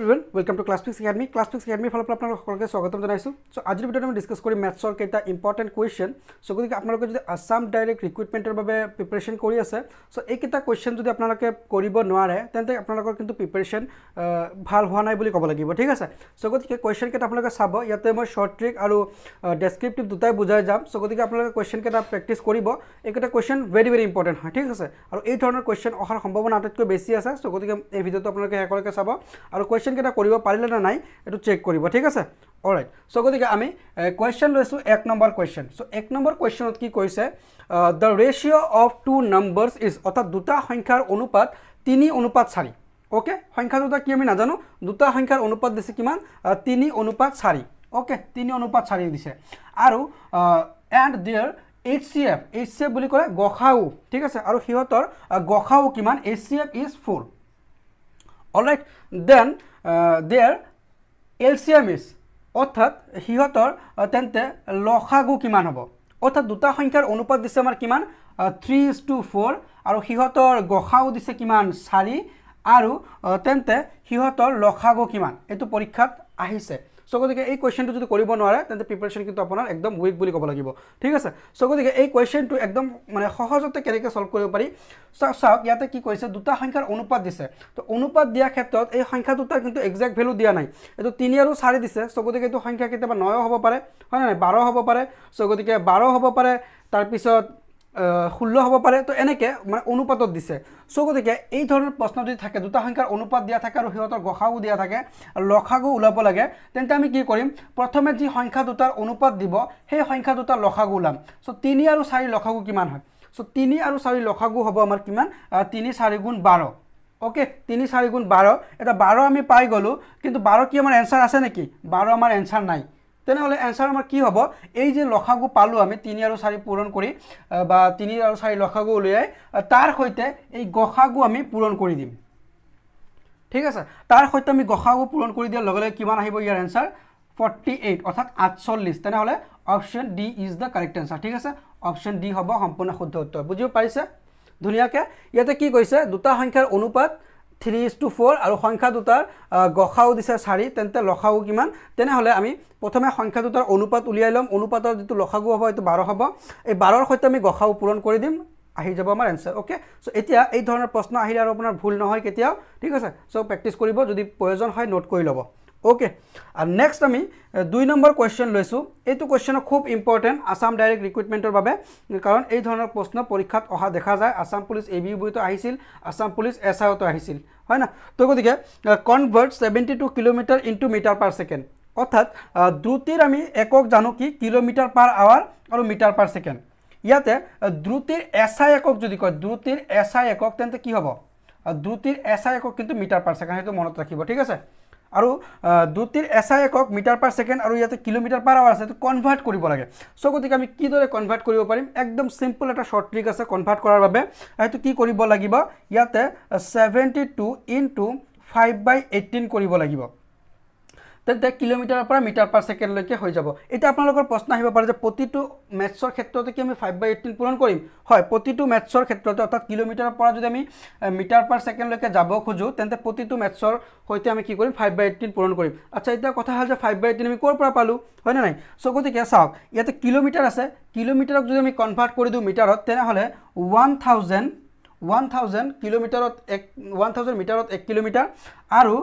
everyone welcome to Classfix academy Classfix একাডেমির ফলফল আপনার সকলকে স্বাগত জানাইছো সো আজির ভিডিওটা আমি ডিসকাস করি ম্যাথসর কেটা ইম্পর্টেন্ট কোয়েশন সো গতি আপনাদের যদি আসাম ডাইরেক্ট রিক্রুটমেন্টের প্রিপারেশন করে আছে সো এই কেটা কোয়েশন যদি আপনাদের করব নয় তে আপনাদের কিন্তু প্রিপারেশন ভাল হওয়া নাই বলে কব লাগবে ঠিক আছে সো গতি কোয়েশন কেটা আপনাদের চাব ইয়াতে মই শর্ট ট্রিক আর ডেসক্রিপটিভ দুটাই বুঝাই যাম সো গতি আপনাদের কোয়েশন কেটা প্র্যাকটিস করব এই কেটা কোয়েশন ভেরি ভেরি ইম্পর্টেন্ট হয় ঠিক আছে আর এই ধরনের কোয়েশন অহার সম্ভাবনা আটাইতক বেশি আছে সো গতি এই ভিডিওটা আপনাদের একলকে চাব আর কোয়েশন কুৱেশ্যনকেইটা কৰিব পাৰিলে নে নাই এইটো চেক কৰিব ঠিক আছে অলৰাইট চ' গতিকে আমি কুৱেশ্যন লৈছোঁ এক নম্বৰ কুৱেশ্যন চ' এক নম্বৰ কুৱেশ্যনত কি কৈছে the ratio' of two numbers is অৰ্থাৎ দুটা সংখ্যাৰ অনুপাত তিনি অনুপাত চাৰি অ'কে সংখ্যা দুটা কি আমি নাজানো দুটা সংখ্যাৰ অনুপাত দিছে কিমান তিনি অনুপাত চাৰি অ'কে তিনি অনুপাত চাৰি দিছে আৰু and their H C F H C F বুলি ক'লে গ খাও ঠিক আছে আৰু সিহঁতৰ গ খাও কিমান H C F is four their LCM is অৰ্থাৎ সিহঁতৰ তেন্তে লসাগু কিমান হ'ব অৰ্থাৎ দুটা সংখ্যাৰ অনুপাত দিছে আমাৰ কিমান থ্ৰী ইজ টু ফ'ৰ আৰু সিহঁতৰ গসাও দিছে কিমান চাৰি আৰু তেন্তে সিহঁতৰ লসাগু কিমান এইটো পৰীক্ষাত আহিছে সো গতিকে এই কুৱেশ্যনটো যদি কৰিব নোৱাৰে তেন্তে প্ৰিপেৰেশ্যন কিন্তু আপোনাৰ একদম উইক বুলি ক'ব লাগিব ঠিক আছে সো গতিকে এই কুৱেশ্যনটো একদম মানে সহজতে কেনেকৈ চল্ভ কৰিব পাৰি চাওক ইয়াতে কি কৈছে দুটা সংখ্যাৰ অনুপাত দিছে তো অনুপাত দিয়াৰ ক্ষেত্ৰত এই সংখ্যা দুটাৰ কিন্তু একজেক্ট ভেলু দিয়া নাই এইটো তিনি আৰু চাৰি দিছে সো গতিকে এইটো সংখ্যা কেতিয়াবা নয় হ'ব পাৰে হয় নাই বাৰ হ'ব পাৰে সো গতিকে বাৰ হ'ব পাৰে তাৰপিছত ষোল্ল হ'ব পাৰে তো এনেকৈ মানে অনুপাতত দিছে চ' গতিকে এই ধৰণৰ প্ৰশ্ন যদি থাকে দুটা সংখ্যাৰ অনুপাত দিয়া থাকে আৰু সিহঁতৰ গ সাগু দিয়া থাকে লখাগু ওলাব লাগে তেন্তে আমি কি কৰিম প্ৰথমে যি সংখ্যা দুটাৰ অনুপাত দিব সেই সংখ্যা দুটাৰ লখাগু ওলাম চ' তিনি আৰু চাৰি লখাগু কিমান হয় চ' তিনি আৰু চাৰি লখাগু হ'ব আমাৰ কিমান তিনি চাৰি গুণ বাৰ অ'কে তিনি চাৰি গুণ বাৰ এতিয়া বাৰ আমি পাই গ'লোঁ কিন্তু বাৰ কি আমাৰ এনচাৰ আছে নেকি বাৰ আমাৰ এনচাৰ নাই তেনেহ'লে এনচাৰ আমাৰ কি হ'ব এই যে লখাগু পালোঁ আমি তিনি আৰু চাৰি পূৰণ কৰি বা তিনি আৰু চাৰি লখাগু উলিয়াই তাৰ সৈতে এই গসাগু আমি পূৰণ কৰি দিম ঠিক আছে তাৰ সৈতে আমি গসাগু পূৰণ কৰি দিয়াৰ লগে লগে কিমান আহিব ইয়াৰ এনচাৰ ফৰ্টি এইট অৰ্থাৎ আঠচল্লিছ তেনেহ'লে option D is the correct answer ঠিক আছে অপশ্যন ডি হ'ব সম্পূৰ্ণ শুদ্ধ উত্তৰ বুজিব পাৰিছে ধুনীয়াকৈ ইয়াতে কি কৈছে দুটা সংখ্যাৰ অনুপাত থ্ৰী ইজ টু ফ'ৰ আৰু সংখ্যা দুটাৰ গসাও দিছে চাৰি তেন্তে লসাও কিমান তেনেহ'লে আমি প্ৰথমে সংখ্যা দুটাৰ অনুপাত উলিয়াই ল'ম অনুপাতৰ যিটো লসাগু হ'ব সেইটো বাৰ হ'ব এই বাৰৰ সৈতে আমি গসাও পূৰণ কৰি দিম আহি যাব আমাৰ এনচাৰ অ'কে চ' এতিয়া এই ধৰণৰ প্ৰশ্ন আহিলে আৰু আপোনাৰ ভুল নহয় কেতিয়াও ঠিক আছে চ' প্ৰেক্টিছ কৰিব যদি প্ৰয়োজন হয় নোট কৰি ল'ব ওকে আর নেক্সট আমি দুই নম্বর কোয়েশন লো এই কোয়েশন খুব ইম্পর্টেন্ট আসাম ডাইরেক্ট রিক্রুটমেন্টর কারণ এই ধরনের প্রশ্ন পরীক্ষাত অহা দেখা যায় Assam police A B U বিতো আহিছিল আসাম পুলিশ এস আই ওতো আহিছিল হয় না তো গতিকে convert seventy two kilometre into metre per second অর্থাৎ দ্রুতির আমি একক জানো কি কিলোমিটার পার আওয়ার আর মিটার পার সেকেন্ড ইয়াতে দ্রুতির এস আই একক যদি কয় দ্রুতির এস আই একক তেন্তে কি হব দ্রুতির এস আই একক কিন্তু মিটার পার সেকেন্ড সেটা মনত রাখব ঠিক আছে আৰু দুটিৰ এছাই একক মিটাৰ পাৰ ছেকেণ্ড আৰু ইয়াতে কিলোমিটাৰ পাৰ আৱাৰ আছে কনভাৰ্ট কৰিব লাগে চ' গতিকে আমি কিদৰে কনভাৰ্ট কৰিব পাৰিম একদম চিম্পল এটা শ্বৰ্ট ট্ৰিক আছে কনভাৰ্ট কৰাৰ বাবে সেইটো কি কৰিব লাগিব ইয়াতে seventy two into five by eighteen কৰিব লাগিব তেন্তে কিলোমিটাৰৰ পৰা মিটাৰ পাৰ ছেকেণ্ডলৈকে হৈ যাব এতিয়া আপোনালোকৰ প্ৰশ্ন আহিব পাৰে যে প্ৰতিটো মেটছৰ ক্ষেত্ৰতে কি আমি ফাইভ বাই এইটিন পূৰণ কৰিম হয় প্ৰতিটো মেথছৰ ক্ষেত্ৰতে অৰ্থাৎ কিলোমিটাৰৰ পৰা যদি আমি মিটাৰ পাৰ ছেকেণ্ডলৈকে যাব খোজোঁ তেন্তে প্ৰতিটো মেথছৰ সৈতে আমি কি কৰিম ফাইভ বাই এইটিন পূৰণ কৰিম আচ্ছা এতিয়া কথা হ'ল যে ফাইভ বাই এইটিন আমি ক'ৰ পৰা পালোঁ হয়নে নাই চ' গতিকে চাওক ইয়াতে কিলোমিটাৰ আছে কিলোমিটাৰক যদি আমি কনভাৰ্ট কৰি দিওঁ মিটাৰত তেনেহ'লে ওৱান থাউজেণ্ড ওৱান থাউজেণ্ড কিলোমিটাৰত এক ওৱান থাউজেণ্ড মিটাৰত এক কিলোমিটাৰ আৰু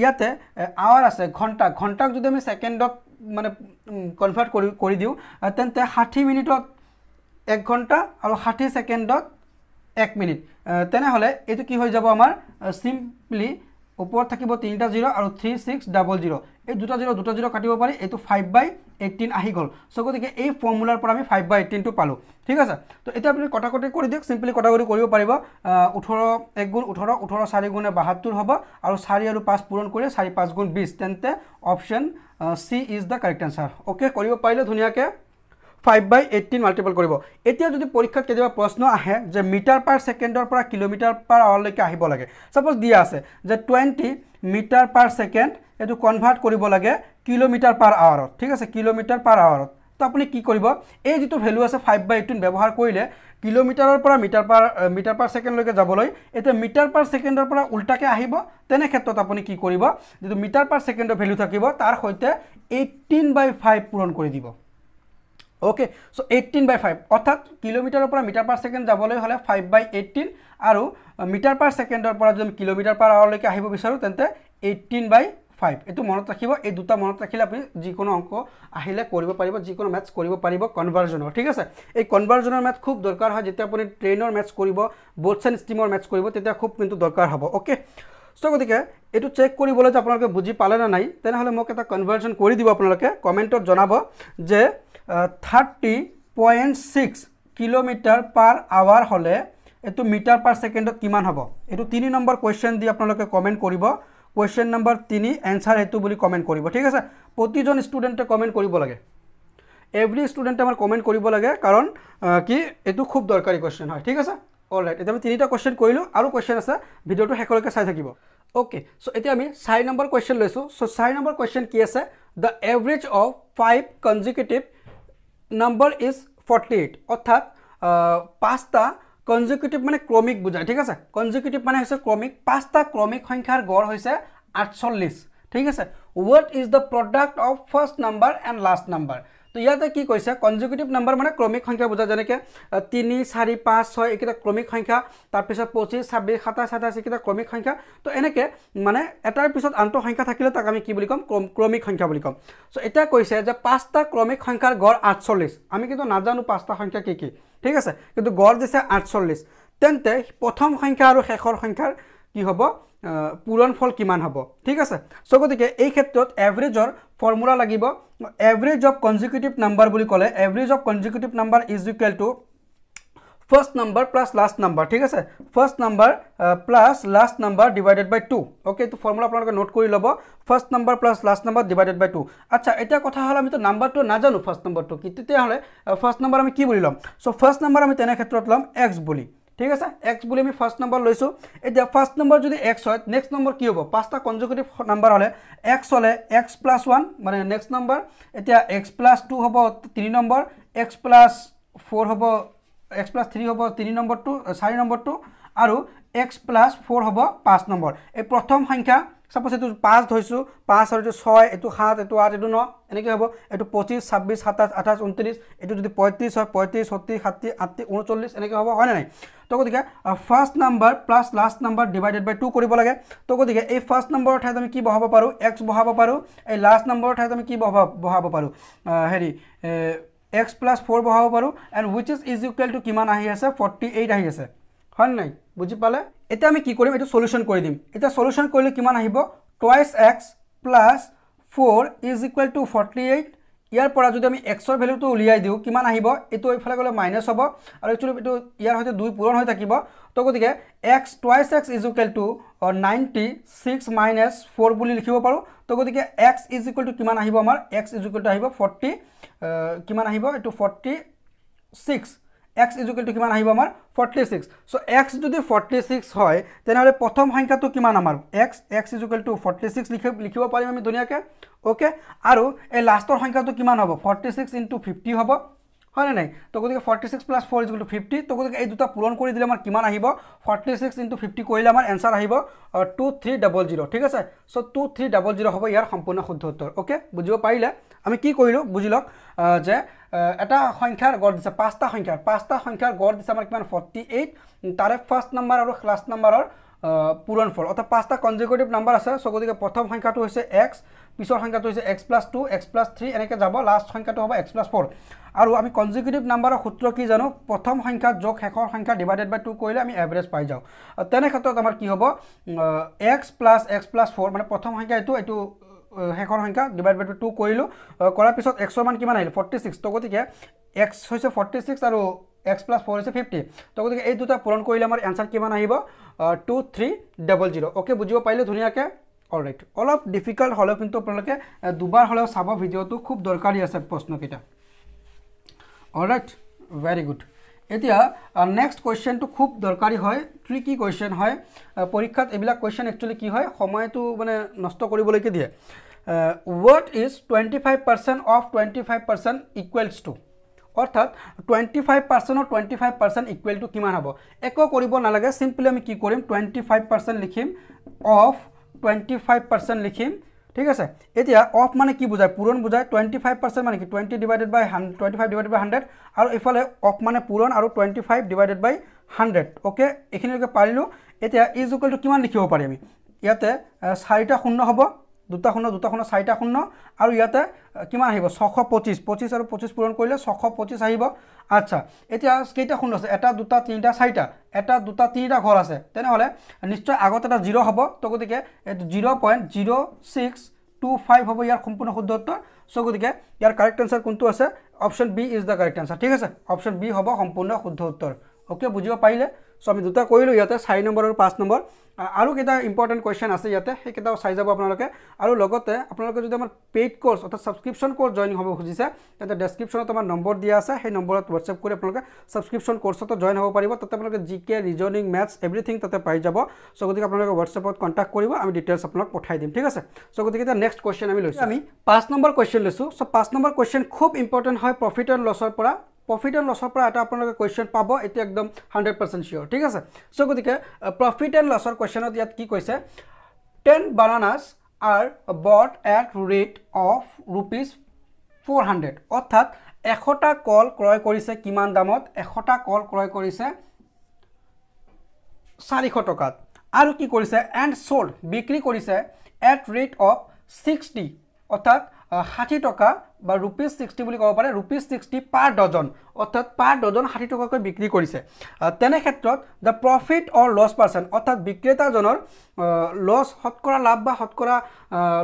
ইয়াতে আৱাৰ আছে ঘণ্টা ঘণ্টাক যদি আমি ছেকেণ্ডক মানে কনভাৰ্ট কৰি কৰি দিওঁ তেন্তে ষাঠি মিনিটত এক ঘণ্টা আৰু ষাঠি ছেকেণ্ডত এক মিনিট তেনেহ'লে এইটো কি হৈ যাব আমাৰ চিম্পলি ওপর থাকবে তিনটা জিরো আর থ্রি সিক্স ডাবল জিরো এই দুটা জিরো দুটা জিরো কাটব পারি এই ফাইভ বাই এইটিন আহি গল সো গতি এই ফর্মুলারপর আমি ফাইভ বাই এইটিন পালো ঠিক আছে তো এটা আপনি কটাকটি করে দিয়ে সিম্পলি কটাকটি করব পড়ব ওঠেরো এক গুণ ওঠেরো ওঠেরো চারি গুণে বাহাত্তর হব আর চারি আর পাঁচ পূরণ করে চারি পাঁচ গুণ বিশ তেনতে option C is the correct answer okay করব পারে ধুনকে ফাইভ বাই এইটিন মাল্টিপল করব এতিয়া যদি পরীক্ষা কেবা প্রশ্ন আহে যে মিটার পার সেকেন্ডর পর কিলোমিটার পার আওয়ারলে আহিব লাগে সাপোজ দিয়া আছে যে টুয়েন্টি মিটার পার সেকেন্ড এই কনভার্ট করব লাগে কিলোমিটার পার আওয়ারত ঠিক আছে কিলোমিটার পার আওয়ারত তো আপনি কি করব এই যে ভ্যালু আছে ফাইভ বাই এইটিন ব্যবহার করলে কিলোমিটারের পর মিটার পার মিটার পার সেকেন্ডলকে যাবলে এটা মিটার পার সেকেন্ডর পর উল্টাকে আহিব তেনে ক্ষেত্রে আপনি কি করব যদি মিটার পার সেকেন্ডর ভ্যালু থাকিব তার সহ এইটিন বাই ফাইভ পূরণ করে দিব okay so eighteen by five অর্থাৎ কিলোমিটারের মিটার পার সেকেন্ড যাবলে হলে ফাইভ বাই এইটিন আর মিটার পার সেকেন্ডের যদি আমি কিলোমিটার পার আওয়ারলে আসব বিচার তেন এইটিন বাই ফাইভ এই মনত রাখব এই দুটা মনত রাখলে আপনি যিকোনো অঙ্ক আহিলে করব পাৰিব যিকোনো ম্যাথ কৰব পাৰিব কনভার্জনের ঠিক আছে এই কনভার্জনের ম্যাথ খুব দরকার হয় যেটা আপনি ট্রেনের ম্যাথ করব বোটস এন্ড স্টিমের ম্যাথ করব তেতিয়া খুব কিন্তু দরকার হব ওকে সো গতি এই চেক করবলে যে আপনাদের বুঝি পালে না নাই তেনহলে মোক এটা কনভার্জন করে দিব আপনাদের কমেন্টত জনাব যে thirty point six kilometre per hour হ'লে এইটো মিটাৰ পাৰ ছেকেণ্ডত কিমান হ'ব এইটো তিনি নম্বৰ কুৱেশ্যন দি আপোনালোকে কমেণ্ট কৰিব কুৱেশ্যন নম্বৰ তিনি এনচাৰ সেইটো বুলি কমেণ্ট কৰিব ঠিক আছে প্ৰতিজন ষ্টুডেণ্টে কমেণ্ট কৰিব লাগে এভৰি ষ্টুডেণ্টে আমাৰ কমেণ্ট কৰিব লাগে কাৰণ কি এইটো খুব দৰকাৰী কুৱেশ্যন হয় ঠিক আছে অল ৰাইট এতিয়া আমি তিনিটা কুৱেশ্যন কৰিলোঁ আৰু কুৱেশ্যন আছে ভিডিঅ'টো শেষলৈকে চাই থাকিব অ'কে চ' এতিয়া আমি চাৰি নম্বৰ কুৱেশ্যন লৈছোঁ চ' চাৰি নম্বৰ কুৱেশ্যন কি আছে the average of five consecutive number is forty eight অৰ্থাৎ পাঁচটা কনজিকিউটিভ মানে ক্ৰমিক বুজায় ঠিক আছে কনজিকিউটিভ মানে হৈছে ক্ৰমিক পাঁচটা ক্ৰমিক সংখ্যাৰ গড় হৈছে আঠচল্লিছ ঠিক আছে what is the product of first number and last number তো ইয়াতে কি কৈছে কনজিকিউটিভ নাম্বাৰ মানে ক্ৰমিক সংখ্যা বুজা যেনেকৈ তিনি চাৰি পাঁচ ছয় এইকেইটা ক্ৰমিক সংখ্যা তাৰপিছত পঁচিছ ছাব্বিছ সাতাইছ সাতাইছ এইকেইটা ক্ৰমিক সংখ্যা তো এনেকৈ মানে এটাৰ পিছত আনটো সংখ্যা থাকিলে তাক আমি কি বুলি ক'ম ক্ৰমিক সংখ্যা বুলি ক'ম চ' এতিয়া কৈছে যে পাঁচটা ক্ৰমিক সংখ্যাৰ গড় আঠচল্লিছ আমি কিন্তু নাজানো পাঁচটা সংখ্যা কি কি ঠিক আছে কিন্তু গড় দিছে আঠচল্লিছ তেন্তে প্ৰথম সংখ্যা আৰু শেষৰ সংখ্যাৰ কি হ'ব পূৰণ ফল কিমান হ'ব ঠিক আছে চ' গতিকে এই ক্ষেত্ৰত এভাৰেজৰ ফৰ্মুলা লাগিব এভাৰেজ অফ কনজিকিউটিভ নাম্বাৰ বুলি ক'লে average of consecutive number is equal to first number plus last number ঠিক আছে first number plus last number divided by two okay এইটো ফৰ্মুলা আপোনালোকে নোট কৰি ল'ব first number plus last number divided by two আচ্ছা এতিয়া কথা হ'ল আমিতো নাম্বাৰটো নাজানো ফাৰ্ষ্ট নম্বৰটো কি তেতিয়াহ'লে ফাৰ্ষ্ট নাম্বাৰ আমি কি বুলি ল'ম চ' ফাৰ্ষ্ট নাম্বাৰ আমি তেনে ল'ম এক্স বুলি ঠিক আছে এক্স বুলি আমি ফাৰ্ষ্ট নম্বৰ লৈছোঁ এতিয়া ফাৰ্ষ্ট নম্বৰ যদি এক্স হয় নেক্সট নম্বৰ কি হব পাঁচটা কনজুকেটিভ নাম্বাৰ হলে এক্স হলে এক্স প্লাছ ওৱান মানে নেক্সট নম্বৰ এতিয়া এক্স প্লাছ টু হব তিনি নম্বৰ এক্স প্লাছ ফ'ৰ হব এক্স প্লাছ থ্ৰী হব তিন নম্বৰটা চাৰি নম্বৰটা আৰু এক্স প্লাছ ফ'ৰ হব পাঁচ নম্বৰ এই প্ৰথম সংখ্যা চাপ'জ এইটো পাঁচ ধৰিছোঁ পাঁচ আৰু এইটো ছয় এইটো সাত এইটো আঠ এইটো ন এনেকৈ হ'ব এইটো পঁচিছ ছাব্বিছ সাতাইছ আঠাইছ ঊনত্ৰিছ এইটো যদি পঁয়ত্ৰিছ হয় পঁয়ত্ৰিছ ছত্ৰিছ ষাঠি আঠত্ৰিছ ঊনচল্লিছ এনেকৈ হ'ব হয়নে নাই তো গতিকে first number plus last number divided by two কৰিব লাগে তো গতিকে এই ফাৰ্ষ্ট নম্বৰৰ ঠাইত আমি কি বঢ়াব পাৰোঁ এক্স বঢ়াব পাৰোঁ এই লাষ্ট নম্বৰৰ ঠাইত আমি কি বঢ়াব বঢ়াব পাৰোঁ হেৰি এক্স প্লাছ ফ'ৰ বঢ়াব পাৰোঁ and which is is equal to কিমান আহি আছে ফৰ্টি এইট আহি আছে হয়নে নাই বুজি পালে এতিয়া আমি কি কৰিম এইটো চলিউশ্যন কৰি দিম এতিয়া চলিউশ্যন কৰিলে কিমান আহিব twice X plus four is equal to forty eight ইয়াৰ পৰা যদি আমি এক্সৰ ভেলুটো উলিয়াই দিওঁ কিমান আহিব এইটো এইফালে গ'লে মাইনাছ হ'ব আৰু একচুৱেলি এইটো ইয়াৰ সৈতে দুই পূৰণ হৈ থাকিব তো গতিকে X twice X is equal to ninety six minus four বুলি লিখিব পাৰোঁ তো গতিকে এক্স ইজ ইকুৱেল টু কিমান আহিব আমাৰ এক্স ইজ ইকুৱেল টু আহিব ফৰ্টি কিমান আহিব এইটো ফৰ্টি ছিক্স এক্স ইজুকেলটো কিমান আহিব আমাৰ ফৰ্টি ছিক্স চ' এক্স যদি ফৰ্টি ছিক্স হয় তেনেহ'লে প্ৰথম সংখ্যাটো কিমান আমাৰ x x equal to forty six লিখি লিখিব পাৰিম আমি ধুনীয়াকৈ অ'কে আৰু এই লাষ্টৰ সংখ্যাটো কিমান হ'ব ফৰ্টি ছিক্স ইণ্টু ফিফটি হ'ব হয় নে নাই তো গতিকে forty six plus four is to fifty তো গতিকে এই দুটা পূৰণ কৰি দিলে আমাৰ কিমান আহিব ফৰ্টি ছিক্স ইণ্টু ফিফটি কৰিলে আমাৰ এনচাৰ আহিব টু থ্ৰী ডাবল জিৰ' ঠিক আছে so' two three double zero' হ'ব ইয়াৰ সম্পূৰ্ণ শুদ্ধ উত্তৰ অ'কে বুজিব পাৰিলে আমি কি কৰিলোঁ বুজি লওক যে এটা সংখ্যাৰ গড় দিছে পাঁচটা সংখ্যাৰ পাঁচটা সংখ্যাৰ গড় দিছে আমাৰ কিমান ফৰ্টি এইট তাৰে ফাৰ্ষ্ট নাম্বাৰ আৰু লাষ্ট নাম্বাৰৰ পূৰণ ফল অৰ্থাৎ পাঁচটা কনজিকেটিভ নাম্বাৰ আছে চ' গতিকে প্ৰথম সংখ্যাটো হৈছে এক্স পিছৰ সংখ্যাটো হৈছে x plus two x plus three এনেকৈ যাব লাষ্ট সংখ্যাটো হ'ব এক্স প্লাছ ফ'ৰ আৰু আমি কনজিকিউটিভ নাম্বাৰৰ সূত্ৰ কি জানো প্ৰথম সংখ্যাত যোগ শেষৰ সংখ্যা ডিভাইডেড বাই টু কৰিলে আমি এভাৰেজ পাই যাওঁ তেনে ক্ষেত্ৰত আমাৰ কি হ'ব x plus x plus four মানে প্ৰথম সংখ্যা এইটো এইটো শেষৰ সংখ্যা ডিভাইড বাই টু টু কৰিলোঁ কৰাৰ পিছত এক্সৰ মান কিমান আহিল ফৰ্টি ছিক্স তো গতিকে এক্স হৈছে ফৰ্টি ছিক্স আৰু এক্স প্লাছ ফ'ৰ হৈছে ফিফটি তো গতিকে এই দুটা পূৰণ কৰিলে আমাৰ এনচাৰ কিমান আহিব two three double zero' okay বুজিব পাৰিলোঁ ধুনীয়াকৈ অলৰাইট অলপ ডিফিকাল্ট হ'লেও কিন্তু আপোনালোকে দুবাৰ হ'লেও চাব ভিডিঅ'টো খুব দৰকাৰী আছে প্ৰশ্নকেইটা অলৰাইট ভেৰি গুড এতিয়া নেক্সট কুৱেশ্যনটো খুব দৰকাৰী হয় ট্ৰিকি কুৱেশ্যন হয় পৰীক্ষাত এইবিলাক কুৱেশ্যন একচুৱেলি কি হয় সময়টো মানে নষ্ট কৰিবলৈকে দিয়ে what is twenty five percent of twenty five percent equals to অৰ্থাৎ টুৱেণ্টি ফাইভ পাৰ্চেণ্টৰ টুৱেণ্টি ফাইভ পাৰ্চেণ্ট ইকুৱেলটো কিমান হ'ব একো কৰিব নালাগে চিম্পলি আমি কি কৰিম টুৱেণ্টি ফাইভ পাৰ্চেণ্ট লিখিম অফ টুৱেণ্টি ফাইভ পাৰ্চেণ্ট লিখিম ঠিক আছে এতিয়া অফ মানে কি বুজায় পূৰণ বুজায় টুৱেণ্টি ফাইভ পাৰ্চেণ্ট মানে কি twenty divided by hundred twenty five divided by hundred আৰু ইফালে অফ মানে পূৰণ আৰু twenty five divided by hundred okay এইখিনিলৈকে পাৰিলোঁ এতিয়া ইজ ইকুৱেলটো কিমান লিখিব পাৰি আমি ইয়াতে চাৰিটা শূন্য হ'ব দুটা শূন্য দুটা শূন্য চাৰিটা শূন্য আৰু ইয়াতে কিমান আহিব ছশ পঁচিছ পঁচিছ আৰু পঁচিছ পূৰণ কৰিলে ছশ পঁচিছ আহিব আচ্ছা এতিয়া কেইটা শূন্য আছে এটা দুটা তিনিটা চাৰিটা এটা দুটা তিনিটা ঘৰ আছে তেনেহ'লে নিশ্চয় আগত এটা জিৰ' হ'ব তো গতিকে এইটো zero' point zero' six two five হ'ব ইয়াৰ সম্পূৰ্ণ শুদ্ধ উত্তৰ চ' গতিকে ইয়াৰ কাৰেক্ট এনচাৰ কোনটো আছে option B is the correct answer ঠিক আছে অপশ্যন বি হ'ব সম্পূৰ্ণ শুদ্ধ উত্তৰ অ'কে বুজিব পাৰিলে সো আমি দুটা কইলো ইয়াতে চারি নম্বর আর পাঁচ নম্বর আরো কেটা ইম্পর্টেন্ট কোয়েশন আছে ইয়াতে সেইকটাও চাই যাব আপনাদের আর লগতে আপনাদের যদি আমার পেইড কোর্স অর্থাৎ সাবস্ক্রিপশন কোর্স জয়েন হব খুঁজিছে তাতে ডেসক্রিপশনত আমার নম্বর দিয়া আছে সেই নম্বরত হোয়াটসঅ্যাপ করে আপনাদের সাবস্ক্রিপশন কোর্সতো জয়েন হব পারিব তাতে আপনাদের G K reasoning maths everything তাতে পাই যাব সো গতিকে আপনাদের হোয়াটসঅ্যাপত কন্টাক্ট করব আমি ডিটেলস আপনাদের পঠাই দিম ঠিক আছে সো গতিকে এটা নেক্সট কোয়েশন আমি লৈছো আমি পাঁচ নম্বর কোয়েশন লৈছো সো পাঁচ নম্বর কোয়েশন খুব ইম্পর্টেন্ট হয় প্রফিট এন্ড লসৰ পৰা প্ৰফিট এণ্ড লছৰ পৰা এটা আপোনালোকে কুৱেশ্যন পাব এতিয়া একদম হাণ্ড্ৰেড পাৰ্চেণ্ট চিয়'ৰ ঠিক আছে চ' গতিকে প্ৰফিট এণ্ড লছৰ কুৱেশ্যনত ইয়াত কি কৈছে ten bananas are bought at rate of rupees for hundred অৰ্থাৎ এশটা কল ক্ৰয় কৰিছে কিমান দামত এশটা কল ক্ৰয় কৰিছে চাৰিশ টকাত আৰু কি কৰিছে এণ্ড ছ'ল্ড বিক্ৰী কৰিছে এট ৰেট অফ ছিক্সটি অৰ্থাৎ ষাঠি টকা বা ৰুপিজ ছিক্সটি বুলি ক'ব পাৰে ৰুপিজ ছিক্সটি পাৰ ডজন অৰ্থাৎ পাৰ ডজন ষাঠি টকাকৈ বিক্ৰী কৰিছে তেনে ক্ষেত্ৰত the profit or loss percent অৰ্থাৎ বিক্ৰেতাজনৰ লছ শতকৰা লাভ বা শতকৰা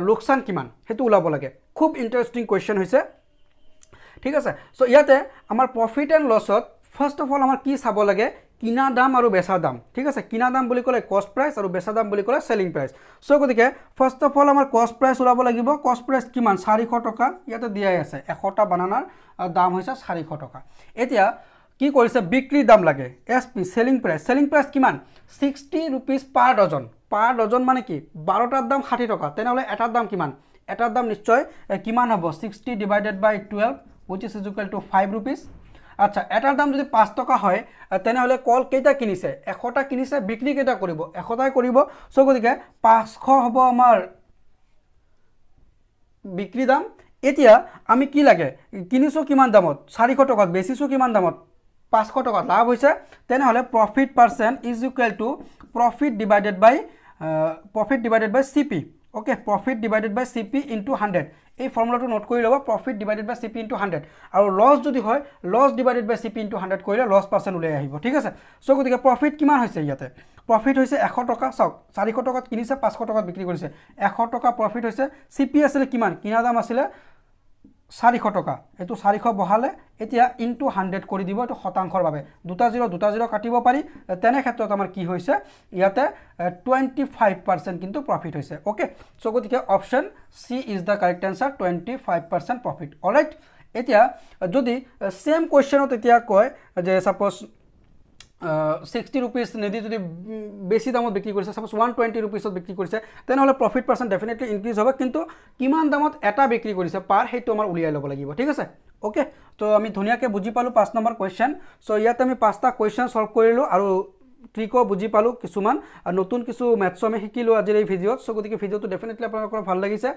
লোকচান কিমান সেইটো ওলাব লাগে খুব ইণ্টাৰেষ্টিং কুৱেশ্যন হৈছে ঠিক আছে চ' ইয়াতে আমাৰ প্ৰফিট এণ্ড লছত ফাৰ্ষ্ট অফ অল আমাৰ কি চাব লাগে কিনা দাম আৰু বেচা দাম ঠিক আছে কিনা দাম বুলি ক'লে কষ্ট প্ৰাইচ আৰু বেচা দাম বুলি ক'লে চেলিং প্ৰাইচ চ' গতিকে ফাৰ্ষ্ট অফ অল আমাৰ কষ্ট প্ৰাইচ ওলাব লাগিব কষ্ট প্ৰাইচ কিমান চাৰিশ টকা ইয়াতে দিয়াই আছে এশটা বানানাৰ দাম হৈছে চাৰিশ টকা এতিয়া কি কৰিছে বিক্ৰীৰ দাম লাগে S P selling price selling price কিমান sixty rupees per dozen per dozen মানে কি বাৰটাৰ দাম ষাঠি টকা তেনেহ'লে এটাৰ দাম কিমান এটাৰ দাম নিশ্চয় কিমান হ'ব sixty divided by twelve which is is equal to five rupees আচ্ছা এটাৰ দাম যদি পাঁচ টকা হয় তেনেহ'লে কল কেইটা কিনিছে এশটা কিনিছে বিক্ৰী কেইটা কৰিব এশটাই কৰিব চ' গতিকে পাঁচশ হব আমাৰ বিক্ৰী দাম এতিয়া আমি কি লাগে কিনিছোঁ কিমান দামত চাৰিশ টকাত বেচিছোঁ কিমান দামত পাঁচশ টাকা লাভ হৈছে তেনেহ'লে profit percent is equal to profit divided by profit divided by C P okay profit divided by C CP into hundred এই ফৰ্মুলাটো নোট কৰি ল'ব profit divided by CP into hundred আৰু লছ যদি হয় loss divided by CP into hundred কৰিলে loss percent ওলাই আহিব ঠিক আছে চ' গতিকে প্ৰফিট কিমান হৈছে ইয়াতে প্ৰফিট হৈছে এশ টকা চাওক চাৰিশ টকাত কিনিছে পাঁচশ টকাত বিক্ৰী কৰিছে এশ টকা প্ৰফিট হৈছে চিপি আছিলে কিমান কিনা দাম আছিলে চাৰিশ টকা এইটো চাৰিশ বহালে এতিয়া ইনটু হাণ্ড্ৰেড কৰি দিব এইটো শতাংশৰ বাবে দুটা জিৰ' দুটা জিৰ' কাটিব পাৰি তেনে ক্ষেত্ৰত আমাৰ কি হৈছে ইয়াতে টুৱেণ্টি ফাইভ পাৰ্চেণ্ট কিন্তু প্ৰফিট হৈছে অ'কে চ' গতিকে option C is the correct answer twenty five percent profit alright এতিয়া যদি চেম কুৱেশ্যনত এতিয়া কয় যে চাপ'জ ছিক্সটি ৰুপিজ নিদি যদি বেছি দামত বিক্ৰী কৰিছে চাপ'জ ওৱান টুৱেণ্টি ৰুপিজত বিক্ৰী কৰিছে তেনেহ'লে প্ৰফিট পাৰ্চেণ্ট ডেফিনেটলি ইনক্ৰিজ হ'ব কিন্তু কিমান দামত এটা বিক্ৰী কৰিছে পাৰ সেইটো আমাৰ উলিয়াই ল'ব লাগিব ঠিক আছে অ'কে ত' আমি ধুনীয়াকৈ বুজি পালোঁ পাঁচ নম্বৰ কুৱেশ্যন চ' ইয়াত আমি পাঁচটা কুৱেশ্যন চল্ভ কৰিলোঁ আৰু ট্ৰিকো বুজি পালোঁ কিছুমান আৰু নতুন কিছু মেথছো আমি শিকিলোঁ আজিৰ এই ভিডিঅ'ত চ' গতিকে ভিডিঅ'টো ডেফিনেটলি আপোনালোকৰ ভাল লাগিছে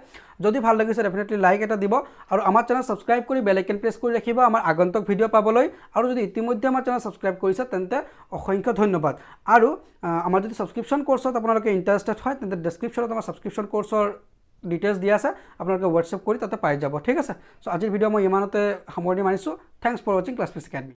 যদি ভাল লাগিছে ডেফিনেটলি লাইক এটা দিব আৰু আমাৰ চেনেল ছাবস্ক্ৰাইব কৰি বেলেগ কেন প্ৰেছ কৰি ৰাখিব আমাৰ আগন্তক ভিডিঅ' পাবলৈ আৰু যদি ইতিমধ্যে আমাৰ চেনেল ছাবস্ক্ৰাইব কৰিছে তেন্তে অসংখ্য ধন্যবাদ আৰু আমাৰ যদি ছাবস্ক্ৰিপশ্যন কৰ্চত আপোনালোকে ইণ্টাৰেষ্টেড হয় তেন্তে ডেছক্ৰিপশ্যনত আমাৰ ছাবস্ক্ৰিপশ্যন কৰ্চৰ ডিটেইলছ দিয়া আছে আপোনালোকে হোৱাটছএপ কৰি তাতে পাই যাব ঠিক আছে চ' আজিৰ ভিডিঅ' মই ইমানতে সামৰণি মাৰিছোঁ থেংকছ ফৰ ৱাচিং ক্লাছ পিছ একাডেমি